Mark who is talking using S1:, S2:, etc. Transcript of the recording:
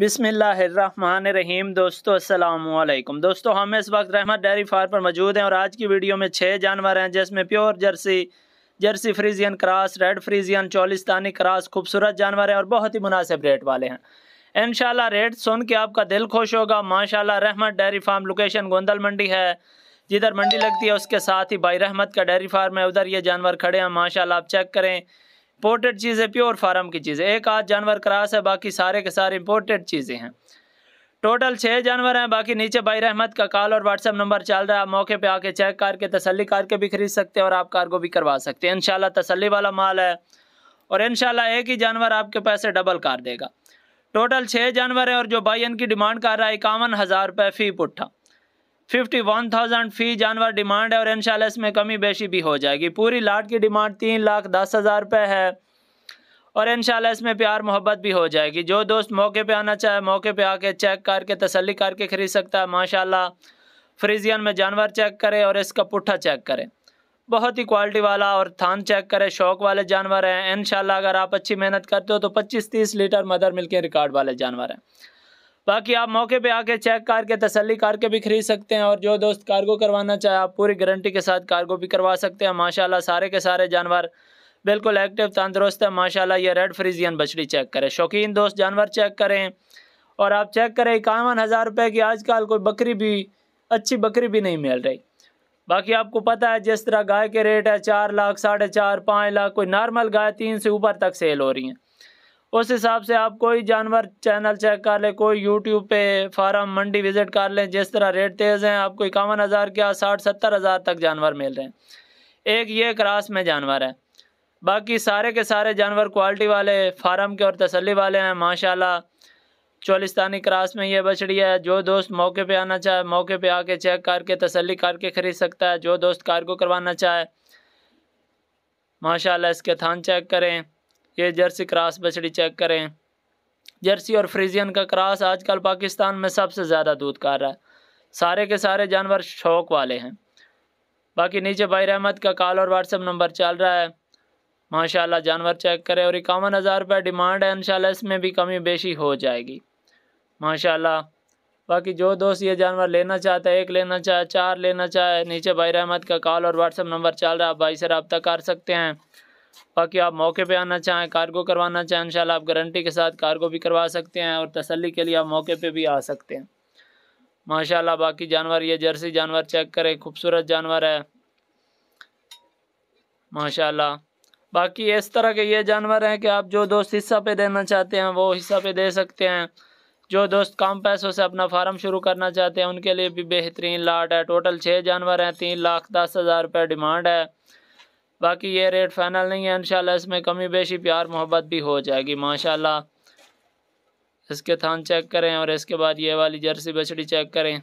S1: बिसमीम दोस्तों असलम दोस्तों हम इस वक्त रहमत डेयरी फार्म पर मौजूद हैं और आज की वीडियो में छः जानवर हैं जिसमें pure Jersey Jersey Friesian cross red Friesian Cholistani cross खूबसूरत जानवर हैं और बहुत ही मुनासिब रेट वाले हैं इन रेट सुन के आपका दिल खुश होगा माशाल्लाह Rahmat dairy farm location Gondal Mandi है जिधर मंडी लगती है उसके साथ ही भाई रहमत का डेयरी फार्म है उधर ये जानवर खड़े हैं माशाला आप चेक करें चीज़ चीज़ें प्योर फार्म की चीज़ें एक आध जानवर क्रास है बाकी सारे के सारे इम्पोर्टेड चीज़ें हैं टोटल छः जानवर हैं बाकी नीचे बाई रहमत का कॉल और व्हाट्सअप नंबर चल रहा है आप मौके पे आके चेक करके तसली करके भी खरीद सकते हैं और आप कार्गो भी करवा सकते हैं इन तसली वाला माल है और इन एक ही जानवर आपके पैसे डबल कर देगा टोटल छः जानवर है और जो भाई इनकी डिमांड कर रहा है इक्यावन हज़ार रुपये फ़ी पुट्ठा फिफ्टी वन थाउजेंड फी जानवर डिमांड है और इनशाला इसमें कमी बेशी भी हो जाएगी पूरी लाट की डिमांड तीन लाख दस हज़ार रुपये है और इनशाला इसमें प्यार मोहब्बत भी हो जाएगी जो दोस्त मौके पे आना चाहे मौके पे आके चेक करके तसल्ली करके ख़रीद सकता है माशाल्लाह फ्रीजियन में जानवर चेक करें और इसका पुट्ठा चेक करें बहुत ही क्वालिटी वाला और थान चेक करें शौक वाले जानवर हैं इन अगर आप अच्छी मेहनत करते हो तो पच्चीस तीस लीटर मदर मिल्क के रिकॉर्ड वाले जानवर हैं बाकी आप मौके पे आके चेक करके तसली करके भी खरीद सकते हैं और जो दोस्त कार्गो करवाना चाहे आप पूरी गारंटी के साथ कार्गो भी करवा सकते हैं माशाल्लाह सारे के सारे जानवर बिल्कुल एक्टिव तंदरुस्त है माशाल्लाह ये रेड फ्रीजियन बछड़ी चेक करें शौकीन दोस्त जानवर चेक करें और आप चेक करें इक्यावन हज़ार रुपये की आजकल कोई बकरी भी अच्छी बकरी भी नहीं मिल रही बाकी आपको पता है जिस तरह गाय के रेट है चार लाख साढ़े चार पाँच लाख कोई नॉर्मल गाय तीन से ऊपर तक सेल हो रही हैं उस हिसाब से आप कोई जानवर चैनल चेक कर लें कोई यूट्यूब पे फार्म मंडी विज़िट कर लें जिस तरह रेट तेज़ हैं आपको इक्यावन हज़ार के साठ सत्तर हज़ार तक जानवर मिल रहे हैं एक ये क्रास में जानवर है बाकी सारे के सारे जानवर क्वालिटी वाले फार्म के और तसली वाले हैं माशाला चौलिस्तानी क्रास में ये बछड़ी है जो दोस्त मौके पे आना चाहे मौके पे आके चेक करके तसली करके ख़रीद सकता है जो दोस्त कार को करवाना चाहे माशाल्लाह इसके थान चेक करें ये जर्सी क्रास बछड़ी चेक करें जर्सी और फ्रीजियन का क्रास आजकल पाकिस्तान में सबसे ज़्यादा दूध का रहा है सारे के सारे जानवर शौक वाले हैं बाकी नीचे भाई रहमत का कॉल और व्हाट्सअप नंबर चल रहा है माशाल्लाह जानवर चेक करें और इक्यावन हज़ार रुपये डिमांड है इनशाला इसमें भी कमी बेशी हो जाएगी माशाल्लाह बाकी जो दोस्त ये जानवर लेना चाहता है एक लेना चाहे चार लेना चाहे नीचे भाई रहमत का कॉल और व्हाट्सअप नंबर चल रहा है आप भाई से रब्ता कर सकते हैं बाकी आप मौके पे आना चाहें कार्गो करवाना चाहें इन आप गारंटी के साथ कार्गो भी करवा सकते हैं और तसल्ली के लिए आप मौके पे भी आ सकते हैं माशाल्लाह बाकी जानवर ये जर्सी जानवर चेक करें खूबसूरत जानवर है माशाल्लाह बाकी इस तरह के ये जानवर हैं कि आप जो दोस्त हिस्सा पे देना चाहते हैं वो हिस्सा पे दे सकते हैं जो दोस्त कम पैसों से अपना फार्म शुरू करना चाहते हैं उनके लिए भी बेहतरीन लाट है टोटल छः जानवर हैं तीन लाख दस हज़ार रुपये डिमांड है बाकी ये रेट फाइनल नहीं है इंशाल्लाह इसमें कमी बेशी प्यार मोहब्बत भी हो जाएगी माशाल्लाह इसके थान चेक करें और इसके बाद ये वाली जर्सी बछड़ी चेक करें